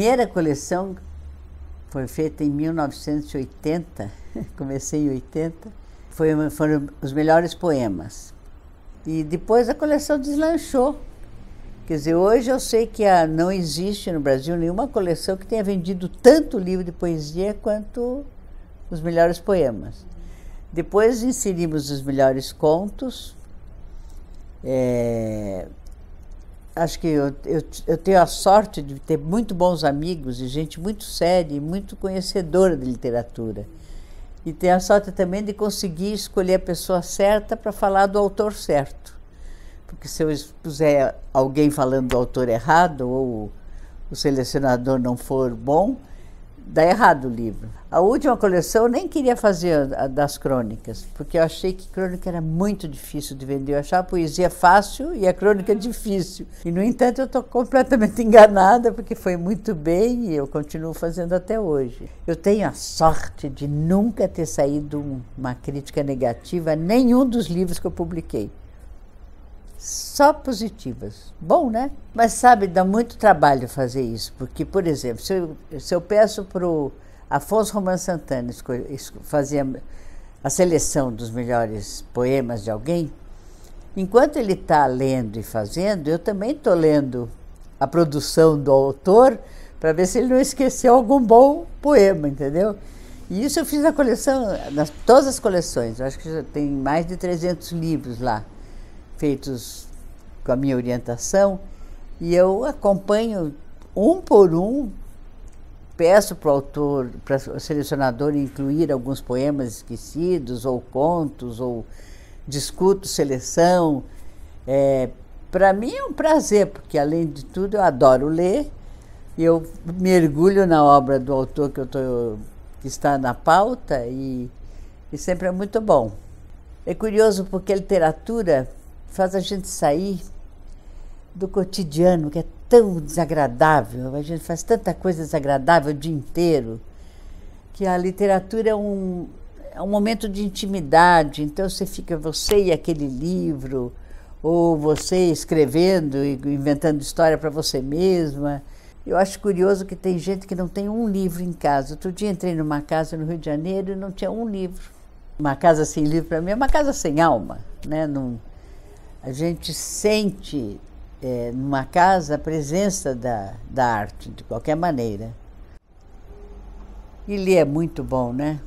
primeira coleção foi feita em 1980, comecei em 80, foi, foram os melhores poemas. E depois a coleção deslanchou. Quer dizer, hoje eu sei que a, não existe no Brasil nenhuma coleção que tenha vendido tanto livro de poesia quanto os melhores poemas. Depois inserimos os melhores contos, é, acho que eu, eu, eu, tenho a sorte de ter muito bons amigos e gente muito séria e muito conhecedora de literatura. E tenho a sorte também de conseguir escolher a pessoa certa para falar do autor certo. Porque se eu expuser alguém falando do autor errado ou o selecionador não for bom, dá errado o livro. A última coleção eu nem queria fazer a, a das crônicas, porque eu achei que crônica era muito difícil de vender. Eu achava a poesia fácil e a crônica é difícil. E, no entanto, eu estou completamente enganada, porque foi muito bem e eu continuo fazendo até hoje. Eu tenho a sorte de nunca ter saído uma crítica negativa a nenhum dos livros que eu publiquei só positivas. Bom, né? Mas sabe, dá muito trabalho fazer isso, porque, por exemplo, se eu, se eu peço para o Afonso Roman Santana fazer a seleção dos melhores poemas de alguém, enquanto ele está lendo e fazendo, eu também estou lendo a produção do autor para ver se ele não esqueceu algum bom poema, entendeu? E isso eu fiz na coleção, nas todas as coleções, eu acho que já tem mais de 300 livros lá feitos com a minha orientação, e eu acompanho um por um, peço para o autor, para o selecionador incluir alguns poemas esquecidos, ou contos, ou discuto seleção. É, para mim é um prazer, porque além de tudo eu adoro ler, e eu mergulho na obra do autor que, eu tô, que está na pauta e, e sempre é muito bom. É curioso porque a literatura faz a gente sair do cotidiano, que é tão desagradável, a gente faz tanta coisa desagradável o dia inteiro, que a literatura é um, é um momento de intimidade, então você fica você e aquele livro, ou você escrevendo e inventando história para você mesma. Eu acho curioso que tem gente que não tem um livro em casa. Outro dia entrei numa casa no Rio de Janeiro e não tinha um livro. Uma casa sem livro para mim é uma casa sem alma, né? Não, a gente sente é, numa casa a presença da, da arte, de qualquer maneira. E ler é muito bom, né?